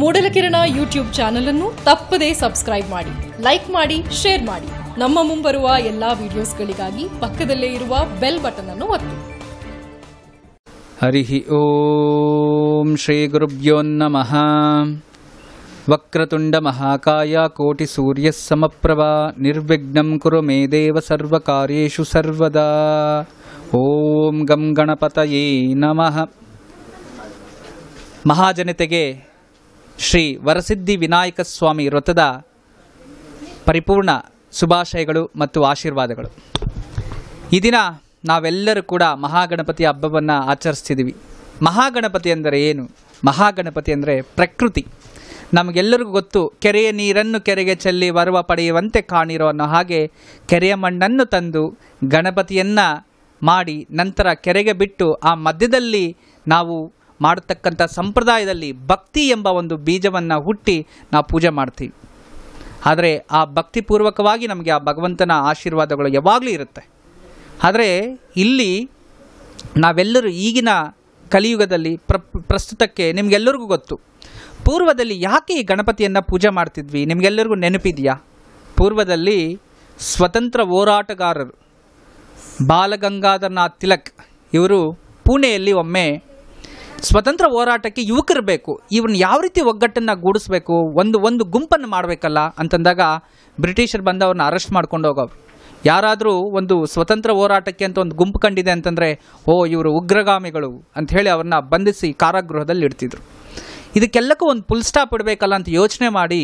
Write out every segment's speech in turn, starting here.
ಮೂಡಲಕಿರಣ YouTube channel ಅನ್ನು ತಪ್ಪದೇ subscribe ಮಾಡಿ ಲೈಕ್ ಮಾಡಿ ಶೇರ್ ಮಾಡಿ ನಮ್ಮ ಮುಂಬರುವ ಎಲ್ಲಾ ವಿಡಿಯೋಸ್ಗಳಿಗಾಗಿ ಪಕ್ಕದಲ್ಲೇ ಇರುವ ಬೆಲ್ ಬಟನ್ ಅನ್ನು ಒತ್ತಿ ಹರಿ ಓಂ ಶ್ರೀ ಗುರುಭ್ಯೋ ನಮಃ ವಕ್ರತುಂಡ ಮಹಾಕಾಯ ಕೋಟಿ ಸೂರ್ಯ ಸಮಪ್ರಭಾ ನಿರ್ವಿಘ್ನಂ ಕುರು ಮೇ ದೇವ ಸರ್ವ ಸರ್ವಕಾರ್ಯೇಷು ಸರ್ವದಾ ಓಂ ಗಂ ಗಣಪತಯೇ ನಮಃ ಮಹಾಜನತೆಗೆ ಶ್ರೀ ವರಸಿದ್ಧಿ ವಿನಾಯಕ ಸ್ವಾಮಿ ವ್ರತದ ಪರಿಪೂರ್ಣ ಶುಭಾಶಯಗಳು ಮತ್ತು ಆಶೀರ್ವಾದಗಳು ಈ ದಿನ ನಾವೆಲ್ಲರೂ ಕೂಡ ಮಹಾಗಣಪತಿ ಹಬ್ಬವನ್ನು ಆಚರಿಸ್ತಿದ್ದೀವಿ ಮಹಾಗಣಪತಿ ಅಂದರೆ ಏನು ಮಹಾಗಣಪತಿ ಅಂದರೆ ಪ್ರಕೃತಿ ನಮಗೆಲ್ಲರಿಗೂ ಗೊತ್ತು ಕೆರೆಯ ನೀರನ್ನು ಕೆರೆಗೆ ಚೆಲ್ಲಿ ಬರುವ ಪಡೆಯುವಂತೆ ಕಾಣಿರೋ ಅನ್ನೋ ಹಾಗೆ ಕೆರೆಯ ಮಣ್ಣನ್ನು ತಂದು ಗಣಪತಿಯನ್ನು ಮಾಡಿ ನಂತರ ಕೆರೆಗೆ ಬಿಟ್ಟು ಆ ಮಧ್ಯದಲ್ಲಿ ನಾವು ಮಾಡತಕ್ಕಂಥ ಸಂಪ್ರದಾಯದಲ್ಲಿ ಭಕ್ತಿ ಎಂಬ ಒಂದು ಬೀಜವನ್ನು ಹುಟ್ಟಿ ನಾವು ಪೂಜೆ ಮಾಡ್ತೀವಿ ಆದರೆ ಆ ಭಕ್ತಿಪೂರ್ವಕವಾಗಿ ನಮಗೆ ಆ ಭಗವಂತನ ಆಶೀರ್ವಾದಗಳು ಯಾವಾಗಲೂ ಇರುತ್ತೆ ಆದರೆ ಇಲ್ಲಿ ನಾವೆಲ್ಲರೂ ಈಗಿನ ಕಲಿಯುಗದಲ್ಲಿ ಪ್ರ ಪ್ರಸ್ತುತಕ್ಕೆ ನಿಮಗೆಲ್ಲರಿಗೂ ಗೊತ್ತು ಪೂರ್ವದಲ್ಲಿ ಯಾಕೆ ಈ ಗಣಪತಿಯನ್ನು ಪೂಜೆ ಮಾಡ್ತಿದ್ವಿ ನಿಮಗೆಲ್ಲರಿಗೂ ನೆನಪಿದೆಯಾ ಪೂರ್ವದಲ್ಲಿ ಸ್ವತಂತ್ರ ಹೋರಾಟಗಾರರು ಬಾಲಗಂಗಾಧರನಾಥ್ ತಿಲಕ್ ಇವರು ಪುಣೆಯಲ್ಲಿ ಒಮ್ಮೆ ಸ್ವತಂತ್ರ ಹೋರಾಟಕ್ಕೆ ಯುವಕರು ಬೇಕು ಇವ್ರನ್ನ ಯಾವ ರೀತಿ ಒಗ್ಗಟ್ಟನ್ನು ಗೂಡಿಸ್ಬೇಕು ಒಂದು ಒಂದು ಗುಂಪನ್ನು ಮಾಡಬೇಕಲ್ಲ ಅಂತಂದಾಗ ಬ್ರಿಟಿಷರು ಬಂದು ಅವ್ರನ್ನ ಅರೆಸ್ಟ್ ಮಾಡ್ಕೊಂಡು ಹೋಗೋರು ಯಾರಾದರೂ ಒಂದು ಸ್ವತಂತ್ರ ಹೋರಾಟಕ್ಕೆ ಅಂತ ಒಂದು ಗುಂಪು ಕಂಡಿದೆ ಅಂತಂದರೆ ಓ ಇವರು ಉಗ್ರಗಾಮಿಗಳು ಅಂಥೇಳಿ ಅವ್ರನ್ನ ಬಂಧಿಸಿ ಕಾರಾಗೃಹದಲ್ಲಿ ಇಡ್ತಿದ್ರು ಇದಕ್ಕೆಲ್ಲಕ್ಕೂ ಒಂದು ಫುಲ್ ಸ್ಟಾಪ್ ಇಡಬೇಕಲ್ಲ ಅಂತ ಯೋಚನೆ ಮಾಡಿ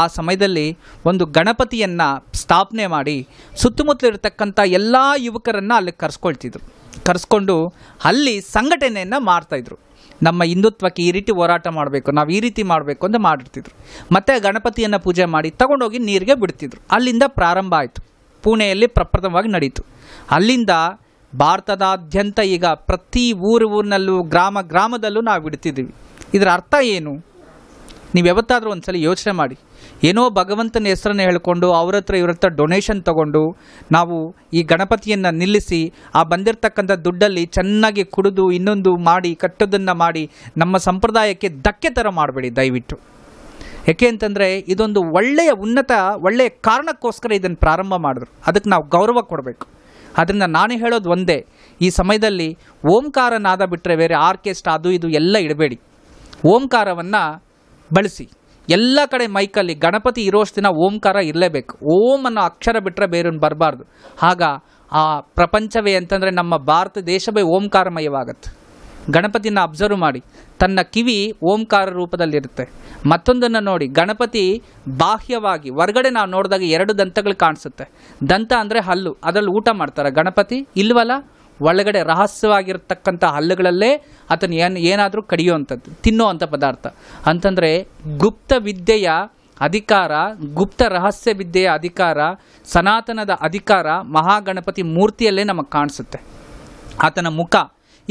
ಆ ಸಮಯದಲ್ಲಿ ಒಂದು ಗಣಪತಿಯನ್ನು ಸ್ಥಾಪನೆ ಮಾಡಿ ಸುತ್ತಮುತ್ತಲಿರ್ತಕ್ಕಂಥ ಎಲ್ಲ ಯುವಕರನ್ನು ಅಲ್ಲಿಗೆ ಕರೆಸ್ಕೊಳ್ತಿದ್ರು ಕರೆಸ್ಕೊಂಡು ಅಲ್ಲಿ ಸಂಘಟನೆಯನ್ನು ಮಾಡ್ತಾಯಿದ್ರು ನಮ್ಮ ಹಿಂದುತ್ವಕ್ಕೆ ಈ ರೀತಿ ಹೋರಾಟ ಮಾಡಬೇಕು ನಾವು ಈ ರೀತಿ ಮಾಡಬೇಕು ಅಂತ ಮಾಡಿರ್ತಿದ್ರು ಮತ್ತು ಗಣಪತಿಯನ್ನು ಪೂಜೆ ಮಾಡಿ ತಗೊಂಡೋಗಿ ನೀರಿಗೆ ಬಿಡ್ತಿದ್ರು ಅಲ್ಲಿಂದ ಪ್ರಾರಂಭ ಆಯಿತು ಪುಣೆಯಲ್ಲಿ ಪ್ರಪ್ರಥಮವಾಗಿ ನಡೀತು ಅಲ್ಲಿಂದ ಭಾರತದಾದ್ಯಂತ ಈಗ ಪ್ರತಿ ಊರು ಊರಿನಲ್ಲೂ ಗ್ರಾಮ ಗ್ರಾಮದಲ್ಲೂ ನಾವು ಬಿಡ್ತಿದ್ದೀವಿ ಇದರ ಅರ್ಥ ಏನು ನೀವು ಯಾವತ್ತಾದರೂ ಒಂದು ಸಲ ಯೋಚನೆ ಮಾಡಿ ಏನೋ ಭಗವಂತನ ಹೆಸರನ್ನು ಹೇಳಿಕೊಂಡು ಅವ್ರ ಹತ್ರ ಇವ್ರ ಹತ್ರ ಡೊನೇಷನ್ ತಗೊಂಡು ನಾವು ಈ ಗಣಪತಿಯನ್ನು ನಿಲ್ಲಿಸಿ ಆ ಬಂದಿರತಕ್ಕಂಥ ದುಡ್ಡಲ್ಲಿ ಚೆನ್ನಾಗಿ ಕುಡಿದು ಇನ್ನೊಂದು ಮಾಡಿ ಕಟ್ಟೋದನ್ನು ಮಾಡಿ ನಮ್ಮ ಸಂಪ್ರದಾಯಕ್ಕೆ ಧಕ್ಕೆ ಥರ ಮಾಡಬೇಡಿ ದಯವಿಟ್ಟು ಯಾಕೆ ಅಂತಂದರೆ ಇದೊಂದು ಒಳ್ಳೆಯ ಉನ್ನತ ಒಳ್ಳೆಯ ಕಾರಣಕ್ಕೋಸ್ಕರ ಇದನ್ನು ಪ್ರಾರಂಭ ಮಾಡಿದ್ರು ಅದಕ್ಕೆ ನಾವು ಗೌರವ ಕೊಡಬೇಕು ಅದರಿಂದ ನಾನು ಹೇಳೋದು ಒಂದೇ ಈ ಸಮಯದಲ್ಲಿ ಓಂಕಾರನಾದ ಬಿಟ್ಟರೆ ಬೇರೆ ಆರ್ಕೆಸ್ಟ್ ಅದು ಇದು ಎಲ್ಲ ಇಡಬೇಡಿ ಓಂಕಾರವನ್ನು ಬಳಸಿ ಎಲ್ಲ ಕಡೆ ಮೈಕಲ್ಲಿ ಗಣಪತಿ ಇರೋಷ್ಟು ದಿನ ಓಂಕಾರ ಇರಲೇಬೇಕು ಓಂ ಅನ್ನೋ ಅಕ್ಷರ ಬಿಟ್ಟರೆ ಬೇರೂನು ಬರಬಾರ್ದು ಆಗ ಆ ಪ್ರಪಂಚವೇ ಅಂತಂದರೆ ನಮ್ಮ ಭಾರತ ದೇಶವೇ ಓಂಕಾರಮಯವಾಗತ್ತೆ ಗಣಪತಿನ ಅಬ್ಸರ್ವ್ ಮಾಡಿ ತನ್ನ ಕಿವಿ ಓಂಕಾರ ರೂಪದಲ್ಲಿರುತ್ತೆ ಮತ್ತೊಂದನ್ನು ನೋಡಿ ಗಣಪತಿ ಬಾಹ್ಯವಾಗಿ ಹೊರಗಡೆ ನಾವು ನೋಡಿದಾಗ ಎರಡು ದಂತಗಳು ಕಾಣಿಸುತ್ತೆ ದಂತ ಅಂದರೆ ಹಲ್ಲು ಅದರಲ್ಲಿ ಊಟ ಮಾಡ್ತಾರೆ ಗಣಪತಿ ಇಲ್ವಲ್ಲ ಒಳಗಡೆ ರಹಸ್ಯವಾಗಿರ್ತಕ್ಕಂಥ ಹಲ್ಲುಗಳಲ್ಲೇ ಆತನ ಏನು ಏನಾದರೂ ಕಡಿಯುವಂಥದ್ದು ತಿನ್ನುವಂಥ ಪದಾರ್ಥ ಅಂತಂದರೆ ಗುಪ್ತ ವಿದ್ಯೆಯ ಅಧಿಕಾರ ಗುಪ್ತ ರಹಸ್ಯ ವಿದ್ಯೆಯ ಅಧಿಕಾರ ಸನಾತನದ ಅಧಿಕಾರ ಮಹಾಗಣಪತಿ ಮೂರ್ತಿಯಲ್ಲೇ ನಮಗೆ ಕಾಣಿಸುತ್ತೆ ಆತನ ಮುಖ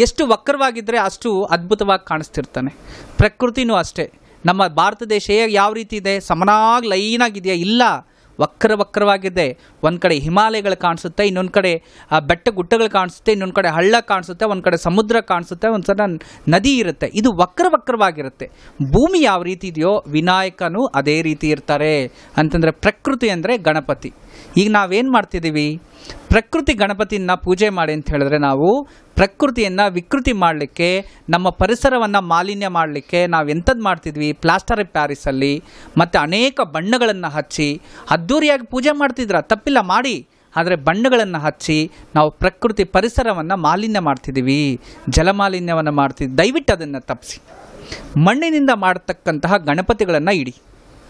ಎಷ್ಟು ವಕ್ರವಾಗಿದ್ದರೆ ಅಷ್ಟು ಅದ್ಭುತವಾಗಿ ಕಾಣಿಸ್ತಿರ್ತಾನೆ ಪ್ರಕೃತಿನೂ ಅಷ್ಟೇ ನಮ್ಮ ಭಾರತ ದೇಶ ಯಾವ ರೀತಿ ಇದೆ ಸಮನಾಗಿ ಲೈನಾಗಿದೆಯಾ ಇಲ್ಲ ವಕ್ರ ವಕ್ರವಾಗಿದೆ ಒಂದು ಕಡೆ ಹಿಮಾಲಯಗಳು ಕಾಣಿಸುತ್ತೆ ಇನ್ನೊಂದು ಕಡೆ ಬೆಟ್ಟ ಗುಡ್ಡಗಳು ಕಾಣಿಸುತ್ತೆ ಇನ್ನೊಂದು ಕಡೆ ಹಳ್ಳ ಕಾಣಿಸುತ್ತೆ ಒಂದು ಕಡೆ ಸಮುದ್ರ ಕಾಣಿಸುತ್ತೆ ಒಂದು ಸಲ ನದಿ ಇರುತ್ತೆ ಇದು ವಕ್ರ ವಕ್ರವಾಗಿರುತ್ತೆ ಭೂಮಿ ಯಾವ ರೀತಿ ಇದೆಯೋ ವಿನಾಯಕನೂ ಅದೇ ರೀತಿ ಇರ್ತಾರೆ ಅಂತಂದರೆ ಪ್ರಕೃತಿ ಅಂದರೆ ಗಣಪತಿ ಈಗ ನಾವೇನು ಮಾಡ್ತಿದ್ದೀವಿ ಪ್ರಕೃತಿ ಗಣಪತಿನ ಪೂಜೆ ಮಾಡಿ ಅಂತ ಹೇಳಿದ್ರೆ ನಾವು ಪ್ರಕೃತಿಯನ್ನು ವಿಕೃತಿ ಮಾಡಲಿಕ್ಕೆ ನಮ್ಮ ಪರಿಸರವನ್ನು ಮಾಲಿನ್ಯ ಮಾಡಲಿಕ್ಕೆ ನಾವು ಎಂಥದ್ದು ಮಾಡ್ತಿದ್ವಿ ಪ್ಲಾಸ್ಟರ್ ಪ್ಯಾರಿಸಲ್ಲಿ ಮತ್ತು ಅನೇಕ ಬಣ್ಣಗಳನ್ನು ಹಚ್ಚಿ ಅದ್ಧೂರಿಯಾಗಿ ಪೂಜೆ ಮಾಡ್ತಿದ್ರ ತಪ್ಪಿಲ್ಲ ಮಾಡಿ ಆದರೆ ಬಣ್ಣಗಳನ್ನು ಹಚ್ಚಿ ನಾವು ಪ್ರಕೃತಿ ಪರಿಸರವನ್ನು ಮಾಲಿನ್ಯ ಮಾಡ್ತಿದ್ದೀವಿ ಜಲಮಾಲಿನ್ಯವನ್ನು ಮಾಡ್ತಿದ್ವಿ ದಯವಿಟ್ಟು ಅದನ್ನು ತಪ್ಪಿಸಿ ಮಣ್ಣಿನಿಂದ ಮಾಡತಕ್ಕಂತಹ ಗಣಪತಿಗಳನ್ನು ಇಡಿ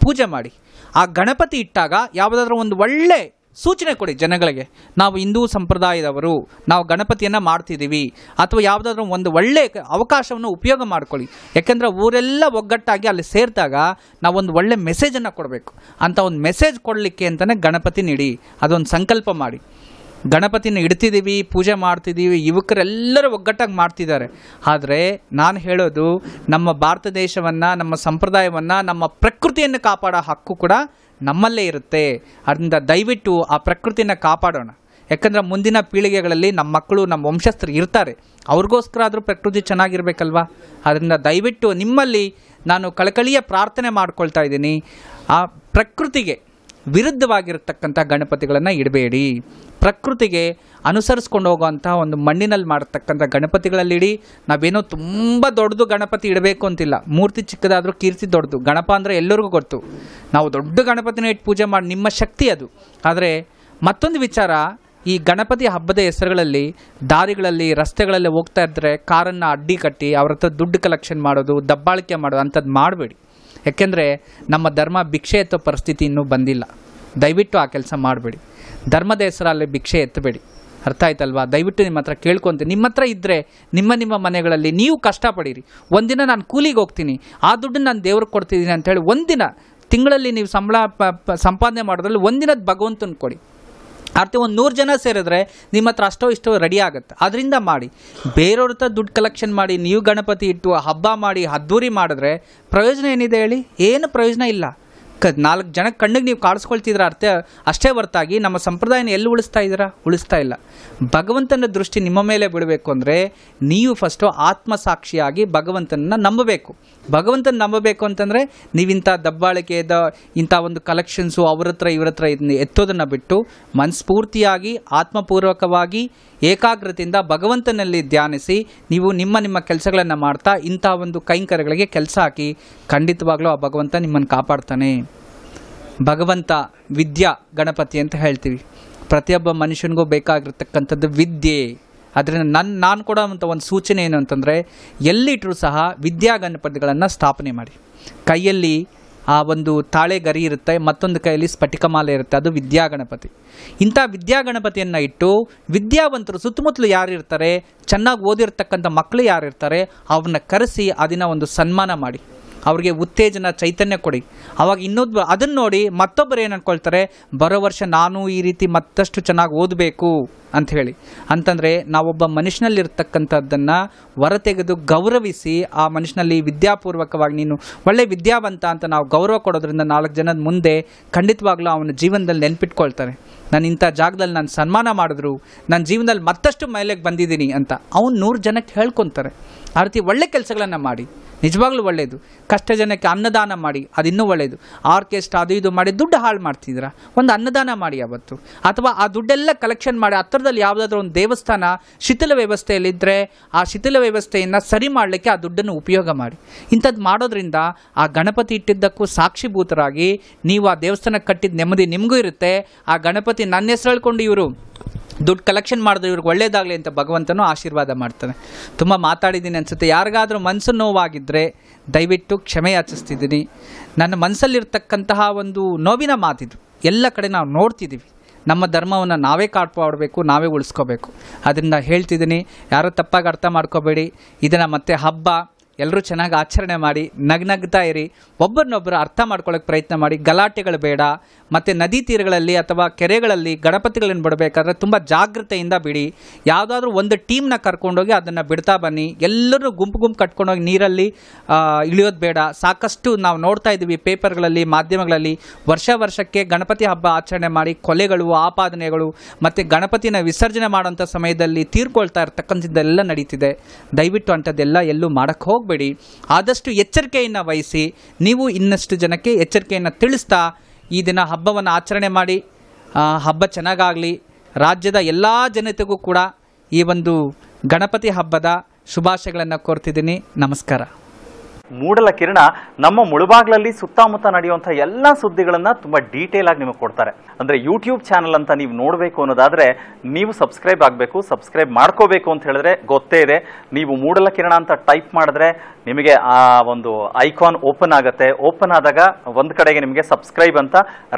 ಪೂಜೆ ಮಾಡಿ ಆ ಗಣಪತಿ ಇಟ್ಟಾಗ ಯಾವುದಾದ್ರೂ ಒಂದು ಒಳ್ಳೆ ಸೂಚನೆ ಕೊಡಿ ಜನಗಳಿಗೆ ನಾವು ಹಿಂದೂ ಸಂಪ್ರದಾಯದವರು ನಾವು ಗಣಪತಿಯನ್ನು ಮಾಡ್ತಿದ್ದೀವಿ ಅಥವಾ ಯಾವುದಾದ್ರೂ ಒಂದು ಒಳ್ಳೆಯ ಅವಕಾಶವನ್ನು ಉಪಯೋಗ ಮಾಡ್ಕೊಳ್ಳಿ ಯಾಕೆಂದರೆ ಊರೆಲ್ಲ ಒಗ್ಗಟ್ಟಾಗಿ ಅಲ್ಲಿ ಸೇರಿದಾಗ ನಾವೊಂದು ಒಳ್ಳೆ ಮೆಸೇಜನ್ನು ಕೊಡಬೇಕು ಅಂತ ಒಂದು ಮೆಸೇಜ್ ಕೊಡಲಿಕ್ಕೆ ಅಂತಲೇ ಗಣಪತಿ ನೀಡಿ ಅದೊಂದು ಸಂಕಲ್ಪ ಮಾಡಿ ಗಣಪತಿನ ಇಡ್ತಿದ್ದೀವಿ ಪೂಜೆ ಮಾಡ್ತಿದ್ದೀವಿ ಯುವಕರೆಲ್ಲರೂ ಒಗ್ಗಟ್ಟಾಗಿ ಮಾಡ್ತಿದ್ದಾರೆ ಆದರೆ ನಾನು ಹೇಳೋದು ನಮ್ಮ ಭಾರತ ದೇಶವನ್ನು ನಮ್ಮ ಸಂಪ್ರದಾಯವನ್ನು ನಮ್ಮ ಪ್ರಕೃತಿಯನ್ನು ಕಾಪಾಡೋ ಹಕ್ಕು ಕೂಡ ನಮ್ಮಲ್ಲೇ ಇರುತ್ತೆ ಅದರಿಂದ ದಯವಿಟ್ಟು ಆ ಪ್ರಕೃತಿಯನ್ನು ಕಾಪಾಡೋಣ ಯಾಕಂದರೆ ಮುಂದಿನ ಪೀಳಿಗೆಗಳಲ್ಲಿ ನಮ್ಮ ಮಕ್ಕಳು ನಮ್ಮ ವಂಶಸ್ಥರು ಇರ್ತಾರೆ ಅವ್ರಿಗೋಸ್ಕರ ಆದರೂ ಪ್ರಕೃತಿ ಚೆನ್ನಾಗಿರ್ಬೇಕಲ್ವಾ ಅದರಿಂದ ದಯವಿಟ್ಟು ನಿಮ್ಮಲ್ಲಿ ನಾನು ಕಳಕಳಿಯ ಪ್ರಾರ್ಥನೆ ಮಾಡ್ಕೊಳ್ತಾ ಇದ್ದೀನಿ ಆ ಪ್ರಕೃತಿಗೆ ವಿರುದ್ಧವಾಗಿರತಕ್ಕಂಥ ಗಣಪತಿಗಳನ್ನು ಇಡಬೇಡಿ ಪ್ರಕೃತಿಗೆ ಅನುಸರಿಸ್ಕೊಂಡು ಹೋಗುವಂಥ ಒಂದು ಮಣ್ಣಿನಲ್ಲಿ ಮಾಡ್ತಕ್ಕಂಥ ಗಣಪತಿಗಳಲ್ಲಿಡಿ ನಾವೇನೋ ತುಂಬ ದೊಡ್ಡದು ಗಣಪತಿ ಇಡಬೇಕು ಅಂತಿಲ್ಲ ಮೂರ್ತಿ ಚಿಕ್ಕದಾದರೂ ಕೀರ್ತಿ ದೊಡ್ಡದು ಗಣಪ ಅಂದರೆ ಎಲ್ಲರಿಗೂ ಗೊತ್ತು ನಾವು ದೊಡ್ಡ ಗಣಪತಿನ ಇಟ್ಟು ಪೂಜೆ ಮಾಡಿ ನಿಮ್ಮ ಶಕ್ತಿ ಅದು ಆದರೆ ಮತ್ತೊಂದು ವಿಚಾರ ಈ ಗಣಪತಿ ಹಬ್ಬದ ಹೆಸರುಗಳಲ್ಲಿ ದಾರಿಗಳಲ್ಲಿ ರಸ್ತೆಗಳಲ್ಲಿ ಹೋಗ್ತಾ ಇದ್ದರೆ ಕಾರನ್ನು ಅಡ್ಡಿ ಕಟ್ಟಿ ಅವ್ರ ಹತ್ರ ದುಡ್ಡು ಕಲೆಕ್ಷನ್ ಮಾಡೋದು ದಬ್ಬಾಳಿಕೆ ಮಾಡೋದು ಅಂಥದ್ದು ಮಾಡಬೇಡಿ ಯಾಕೆಂದರೆ ನಮ್ಮ ಧರ್ಮ ಭಿಕ್ಷೆ ಎತ್ತೋ ಪರಿಸ್ಥಿತಿ ಇನ್ನೂ ಬಂದಿಲ್ಲ ದಯವಿಟ್ಟು ಆ ಕೆಲಸ ಮಾಡಬೇಡಿ ಧರ್ಮದ ಹೆಸರಲ್ಲಿ ಭಿಕ್ಷೆ ಎತ್ತಬೇಡಿ ಅರ್ಥ ಆಯ್ತಲ್ವಾ ದಯವಿಟ್ಟು ನಿಮ್ಮ ಹತ್ರ ಕೇಳ್ಕೊತೀನಿ ನಿಮ್ಮ ಹತ್ರ ಇದ್ದರೆ ನಿಮ್ಮ ನಿಮ್ಮ ಮನೆಗಳಲ್ಲಿ ನೀವು ಕಷ್ಟಪಡಿರಿ ಒಂದಿನ ನಾನು ಕೂಲಿಗೆ ಹೋಗ್ತೀನಿ ಆ ದುಡ್ಡು ನಾನು ದೇವ್ರಿಗೆ ಕೊಡ್ತಿದ್ದೀನಿ ಅಂಥೇಳಿ ಒಂದಿನ ತಿಂಗಳಲ್ಲಿ ನೀವು ಸಂಬಳ ಸಂಪಾದನೆ ಮಾಡೋದ್ರಲ್ಲಿ ಒಂದಿನದ ಭಗವಂತನ ಕೊಡಿ ಅರ್ಥ ಒಂದು ನೂರು ಜನ ಸೇರಿದ್ರೆ ನಿಮ್ಮ ಹತ್ರ ಅಷ್ಟೋ ಇಷ್ಟೋ ರೆಡಿ ಆಗುತ್ತೆ ಅದರಿಂದ ಮಾಡಿ ಬೇರೆಯವ್ರ ಹತ್ರ ದುಡ್ಡು ಕಲೆಕ್ಷನ್ ಮಾಡಿ ನೀವು ಗಣಪತಿ ಇಟ್ಟು ಹಬ್ಬ ಮಾಡಿ ಅದ್ದೂರಿ ಮಾಡಿದ್ರೆ ಪ್ರಯೋಜನ ಏನಿದೆ ಹೇಳಿ ಏನು ಪ್ರಯೋಜನ ಇಲ್ಲ ನಾಲ್ಕು ಜನ ಕಣ್ಣಿಗೆ ನೀವು ಕಾಡಿಸ್ಕೊಳ್ತಿದ್ರ ಅರ್ಥ ಅಷ್ಟೇ ಹೊರತಾಗಿ ನಮ್ಮ ಸಂಪ್ರದಾಯನ ಎಲ್ಲಿ ಉಳಿಸ್ತಾ ಇದ್ದೀರಾ ಉಳಿಸ್ತಾ ಇಲ್ಲ ಭಗವಂತನ ದೃಷ್ಟಿ ನಿಮ್ಮ ಮೇಲೆ ಬಿಡಬೇಕು ಅಂದರೆ ನೀವು ಫಸ್ಟು ಆತ್ಮಸಾಕ್ಷಿಯಾಗಿ ಭಗವಂತನನ್ನು ನಂಬಬೇಕು ಭಗವಂತನ ನಂಬಬೇಕು ಅಂತಂದರೆ ನೀವಿಂಥ ದಬ್ಬಾಳಿಕೆ ಇಂಥ ಒಂದು ಕಲೆಕ್ಷನ್ಸು ಅವ್ರ ಹತ್ರ ಇವ್ರ ಹತ್ರ ಇದನ್ನ ಎತ್ತೋದನ್ನು ಬಿಟ್ಟು ಮನಸ್ಫೂರ್ತಿಯಾಗಿ ಆತ್ಮಪೂರ್ವಕವಾಗಿ ಏಕಾಗ್ರತೆಯಿಂದ ಭಗವಂತನಲ್ಲಿ ಧ್ಯಾನಿಸಿ ನೀವು ನಿಮ್ಮ ನಿಮ್ಮ ಕೆಲಸಗಳನ್ನು ಮಾಡ್ತಾ ಇಂಥ ಒಂದು ಕೈಂಕರ್ಯಗಳಿಗೆ ಕೆಲಸ ಹಾಕಿ ಖಂಡಿತವಾಗ್ಲೂ ಆ ಭಗವಂತ ನಿಮ್ಮನ್ನು ಕಾಪಾಡ್ತಾನೆ ಭಗವಂತ ವಿದ್ಯಾ ಗಣಪತಿ ಅಂತ ಹೇಳ್ತೀವಿ ಪ್ರತಿಯೊಬ್ಬ ಮನುಷ್ಯನಿಗೂ ಬೇಕಾಗಿರ್ತಕ್ಕಂಥದ್ದು ವಿದ್ಯೆ ಅದರಿಂದ ನನ್ನ ನಾನು ಕೊಡೋವಂಥ ಒಂದು ಸೂಚನೆ ಏನು ಅಂತಂದರೆ ಎಲ್ಲಿಟ್ಟರೂ ಸಹ ವಿದ್ಯಾ ಗಣಪತಿಗಳನ್ನು ಸ್ಥಾಪನೆ ಮಾಡಿ ಕೈಯಲ್ಲಿ ಆ ಒಂದು ತಾಳೆ ಗರಿ ಇರುತ್ತೆ ಮತ್ತೊಂದು ಕೈಯಲ್ಲಿ ಸ್ಫಟಿಕಮಾಲೆ ಇರುತ್ತೆ ಅದು ವಿದ್ಯಾ ಗಣಪತಿ ಇಂಥ ವಿದ್ಯಾ ಇಟ್ಟು ವಿದ್ಯಾವಂತರು ಸುತ್ತಮುತ್ತಲು ಯಾರು ಇರ್ತಾರೆ ಚೆನ್ನಾಗಿ ಓದಿರ್ತಕ್ಕಂಥ ಮಕ್ಕಳು ಯಾರಿರ್ತಾರೆ ಅವನ್ನ ಕರೆಸಿ ಅದನ್ನು ಒಂದು ಸನ್ಮಾನ ಮಾಡಿ ಅವ್ರಿಗೆ ಉತ್ತೇಜನ ಚೈತನ್ಯ ಕೊಡಿ ಅವಾಗ ಇನ್ನೊಂದು ಅದನ್ನು ನೋಡಿ ಮತ್ತೊಬ್ಬರು ಏನು ಅಂದ್ಕೊಳ್ತಾರೆ ಬರೋ ವರ್ಷ ನಾನು ಈ ರೀತಿ ಮತ್ತಷ್ಟು ಚೆನ್ನಾಗಿ ಓದಬೇಕು ಅಂಥೇಳಿ ಅಂತಂದರೆ ನಾವೊಬ್ಬ ಮನುಷ್ಯನಲ್ಲಿರ್ತಕ್ಕಂಥದ್ದನ್ನು ಹೊರತೆಗೆದು ಗೌರವಿಸಿ ಆ ಮನುಷ್ಯನಲ್ಲಿ ವಿದ್ಯಾಪೂರ್ವಕವಾಗಿ ನೀನು ಒಳ್ಳೆ ವಿದ್ಯಾವಂತ ಅಂತ ನಾವು ಗೌರವ ಕೊಡೋದ್ರಿಂದ ನಾಲ್ಕು ಜನದ ಮುಂದೆ ಖಂಡಿತವಾಗ್ಲೂ ಅವನ ಜೀವನದಲ್ಲಿ ನೆನ್ಪಿಟ್ಕೊಳ್ತಾರೆ ನಾನು ಇಂಥ ಜಾಗದಲ್ಲಿ ನಾನು ಸನ್ಮಾನ ಮಾಡಿದ್ರು ನನ್ನ ಜೀವನದಲ್ಲಿ ಮತ್ತಷ್ಟು ಮೈಲೆಗೆ ಬಂದಿದ್ದೀನಿ ಅಂತ ಅವ್ನು ನೂರು ಜನಕ್ಕೆ ಹೇಳ್ಕೊತಾರೆ ಆ ರೀತಿ ಒಳ್ಳೆ ಕೆಲಸಗಳನ್ನು ಮಾಡಿ ನಿಜವಾಗ್ಲೂ ಒಳ್ಳೆಯದು ಕಷ್ಟ ಜನಕ್ಕೆ ಅನ್ನದಾನ ಮಾಡಿ ಅದು ಇನ್ನೂ ಒಳ್ಳೆಯದು ಆರ್ಕೆಸ್ಟ್ರಾ ಅದು ಇದು ಮಾಡಿ ದುಡ್ಡು ಹಾಳು ಮಾಡ್ತಿದ್ದೀರಾ ಒಂದು ಅನ್ನದಾನ ಮಾಡಿ ಅವತ್ತು ಅಥವಾ ಆ ದುಡ್ಡೆಲ್ಲ ಕಲೆಕ್ಷನ್ ಮಾಡಿ ಹತ್ತಿರದಲ್ಲಿ ಯಾವುದಾದ್ರೂ ಒಂದು ದೇವಸ್ಥಾನ ಶಿಥಿಲ ವ್ಯವಸ್ಥೆಯಲ್ಲಿದ್ದರೆ ಆ ಶಿಥಿಲ ವ್ಯವಸ್ಥೆಯನ್ನು ಸರಿ ಮಾಡಲಿಕ್ಕೆ ಆ ದುಡ್ಡನ್ನು ಉಪಯೋಗ ಮಾಡಿ ಇಂಥದ್ದು ಮಾಡೋದ್ರಿಂದ ಆ ಗಣಪತಿ ಇಟ್ಟಿದ್ದಕ್ಕೂ ಸಾಕ್ಷಿಭೂತರಾಗಿ ನೀವು ಆ ದೇವಸ್ಥಾನಕ್ಕೆ ಕಟ್ಟಿದ ನೆಮ್ಮದಿ ನಿಮಗೂ ಇರುತ್ತೆ ಆ ಗಣಪತಿ ನನ್ನ ಹೆಸರು ಹೇಳ್ಕೊಂಡು ಇವರು ದುಡ್ಡು ಕಲೆಕ್ಷನ್ ಮಾಡಿದ್ರೆ ಇವ್ರಿಗೆ ಒಳ್ಳೇದಾಗಲಿ ಅಂತ ಭಗವಂತನು ಆಶೀರ್ವಾದ ಮಾಡ್ತಾನೆ ತುಂಬ ಮಾತಾಡಿದ್ದೀನಿ ಅನಿಸುತ್ತೆ ಯಾರಿಗಾದರೂ ಮನಸ್ಸು ನೋವಾಗಿದ್ದರೆ ದಯವಿಟ್ಟು ಕ್ಷಮೆ ಯಾಚಿಸ್ತಿದ್ದೀನಿ ನನ್ನ ಮನಸ್ಸಲ್ಲಿರ್ತಕ್ಕಂತಹ ಒಂದು ನೋವಿನ ಮಾತಿದು ಎಲ್ಲ ಕಡೆ ನಾವು ನೋಡ್ತಿದ್ದೀವಿ ನಮ್ಮ ಧರ್ಮವನ್ನು ನಾವೇ ಕಾಪಾಡಬೇಕು ನಾವೇ ಉಳಿಸ್ಕೋಬೇಕು ಅದರಿಂದ ಹೇಳ್ತಿದ್ದೀನಿ ಯಾರೋ ತಪ್ಪಾಗಿ ಅರ್ಥ ಮಾಡ್ಕೋಬೇಡಿ ಇದನ್ನು ಮತ್ತೆ ಹಬ್ಬ ಎಲ್ಲರೂ ಚೆನ್ನಾಗಿ ಆಚರಣೆ ಮಾಡಿ ನಗ್ನಗ್ತಾ ಇರಿ ಒಬ್ಬರನ್ನೊಬ್ಬರು ಅರ್ಥ ಮಾಡ್ಕೊಳ್ಳೋಕೆ ಪ್ರಯತ್ನ ಮಾಡಿ ಗಲಾಟೆಗಳು ಬೇಡ ಮತ್ತು ನದಿ ತೀರಗಳಲ್ಲಿ ಅಥವಾ ಕೆರೆಗಳಲ್ಲಿ ಗಣಪತಿಗಳನ್ನು ಬಿಡಬೇಕಾದ್ರೆ ತುಂಬ ಜಾಗ್ರತೆಯಿಂದ ಬಿಡಿ ಯಾವುದಾದ್ರೂ ಒಂದು ಟೀಮ್ನ ಕರ್ಕೊಂಡೋಗಿ ಅದನ್ನು ಬಿಡ್ತಾ ಬನ್ನಿ ಎಲ್ಲರೂ ಗುಂಪು ಗುಂಪು ಕಟ್ಕೊಂಡೋಗಿ ನೀರಲ್ಲಿ ಇಳಿಯೋದು ಬೇಡ ಸಾಕಷ್ಟು ನಾವು ನೋಡ್ತಾ ಇದ್ದೀವಿ ಪೇಪರ್ಗಳಲ್ಲಿ ಮಾಧ್ಯಮಗಳಲ್ಲಿ ವರ್ಷ ವರ್ಷಕ್ಕೆ ಗಣಪತಿ ಹಬ್ಬ ಆಚರಣೆ ಮಾಡಿ ಕೊಲೆಗಳು ಆಪಾದನೆಗಳು ಮತ್ತು ಗಣಪತಿನ ವಿಸರ್ಜನೆ ಮಾಡೋಂಥ ಸಮಯದಲ್ಲಿ ತೀರ್ಕೊಳ್ತಾ ಇರ್ತಕ್ಕಂಥದ್ದೆಲ್ಲ ನಡೀತಿದೆ ದಯವಿಟ್ಟು ಅಂಥದ್ದೆಲ್ಲ ಎಲ್ಲೂ ಮಾಡೋಕ್ಕೆ ಹೋಗಿ ಹೋಗಬೇಡಿ ಆದಷ್ಟು ಎಚ್ಚರಿಕೆಯನ್ನು ವಹಿಸಿ ನೀವು ಇನ್ನಷ್ಟು ಜನಕ್ಕೆ ಎಚ್ಚರಿಕೆಯನ್ನು ತಿಳಿಸ್ತಾ ಈ ದಿನ ಹಬ್ಬವನ್ನು ಆಚರಣೆ ಮಾಡಿ ಹಬ್ಬ ಚೆನ್ನಾಗಾಗಲಿ ರಾಜ್ಯದ ಎಲ್ಲ ಜನತೆಗೂ ಕೂಡ ಈ ಒಂದು ಗಣಪತಿ ಹಬ್ಬದ ಶುಭಾಶಯಗಳನ್ನು ಕೋರ್ತಿದ್ದೀನಿ ನಮಸ್ಕಾರ ಮೂಡಲ ಕಿರಣ ನಮ್ಮ ಮುಳುಬಾಗ್ಲಲ್ಲಿ ಸುತ್ತಮುತ್ತ ನಡೆಯುವಂತಹ ಎಲ್ಲ ಸುದ್ದಿಗಳನ್ನ ತುಂಬಾ ಡೀಟೇಲ್ ಆಗಿ ನಿಮಗೆ ಕೊಡ್ತಾರೆ ಅಂದ್ರೆ ಯೂಟ್ಯೂಬ್ ಚಾನಲ್ ಅಂತ ನೀವು ನೋಡಬೇಕು ಅನ್ನೋದಾದ್ರೆ ನೀವು ಸಬ್ಸ್ಕ್ರೈಬ್ ಆಗಬೇಕು ಸಬ್ಸ್ಕ್ರೈಬ್ ಮಾಡ್ಕೋಬೇಕು ಅಂತ ಹೇಳಿದ್ರೆ ಗೊತ್ತೇ ಇದೆ ನೀವು ಮೂಡಲ ಕಿರಣ ಅಂತ ಟೈಪ್ ಮಾಡಿದ್ರೆ ನಿಮಗೆ ಆ ಒಂದು ಐಕಾನ್ ಓಪನ್ ಆಗುತ್ತೆ ಓಪನ್ ಆದಾಗ ಒಂದು ಕಡೆಗೆ ನಿಮಗೆ ಸಬ್ಸ್ಕ್ರೈಬ್ ಅಂತ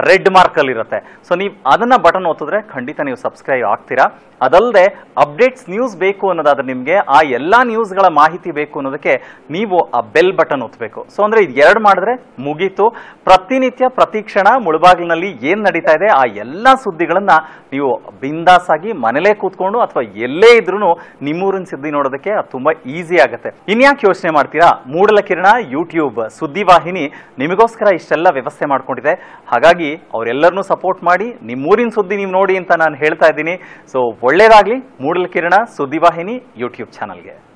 ರೆಡ್ ಮಾರ್ಕಲ್ಲಿ ಇರುತ್ತೆ ಸೊ ನೀವು ಅದನ್ನು ಬಟನ್ ಒತ್ತಿದ್ರೆ ಖಂಡಿತ ನೀವು ಸಬ್ಸ್ಕ್ರೈಬ್ ಆಗ್ತೀರಾ ಅದಲ್ಲದೆ ಅಪ್ಡೇಟ್ಸ್ ನ್ಯೂಸ್ ಬೇಕು ಅನ್ನೋದಾದ್ರೆ ನಿಮಗೆ ಆ ಎಲ್ಲ ನ್ಯೂಸ್ಗಳ ಮಾಹಿತಿ ಬೇಕು ಅನ್ನೋದಕ್ಕೆ ನೀವು ಆ ಬೆಲ್ ಬಟನ್ ಒತ್ತಬೇಕು ಸೊ ಅಂದರೆ ಇದು ಎರಡು ಮಾಡಿದ್ರೆ ಮುಗೀತು ಪ್ರತಿನಿತ್ಯ ಪ್ರತಿ ಕ್ಷಣ ಮುಳುಬಾಗಿಲಿನಲ್ಲಿ ಏನು ನಡೀತಾ ಇದೆ ಆ ಎಲ್ಲ ಸುದ್ದಿಗಳನ್ನು ನೀವು ಬಿಂದಾಸಾಗಿ ಮನೇಲೇ ಕೂತ್ಕೊಂಡು ಅಥವಾ ಎಲ್ಲೇ ಇದ್ರೂ ನಿಮ್ಮೂರಿನ ಸುದ್ದಿ ನೋಡೋದಕ್ಕೆ ಅದು ತುಂಬ ಈಸಿ ಆಗುತ್ತೆ ಇನ್ಯಾಕೆ ಯೋಚನೆ ಮಾಡ್ತೀರಾ ನೋಡ್ತೀರಾ ಮೂಡಲ ಕಿರಣ ಯೂಟ್ಯೂಬ್ ಸುದ್ದಿವಾಹಿನಿ ನಿಮಗೋಸ್ಕರ ಇಷ್ಟೆಲ್ಲ ವ್ಯವಸ್ಥೆ ಮಾಡ್ಕೊಂಡಿದೆ ಹಾಗಾಗಿ ಅವರೆಲ್ಲರನ್ನೂ ಸಪೋರ್ಟ್ ಮಾಡಿ ನಿಮ್ಮೂರಿನ ಸುದ್ದಿ ನೀವು ನೋಡಿ ಅಂತ ನಾನು ಹೇಳ್ತಾ ಇದ್ದೀನಿ ಸೊ ಒಳ್ಳೇದಾಗಲಿ ಮೂಡಲ ಕಿರಣ ಸುದ್ದಿವಾಹಿನಿ ಯೂಟ್ಯೂಬ್ ಚಾನಲ್ಗೆ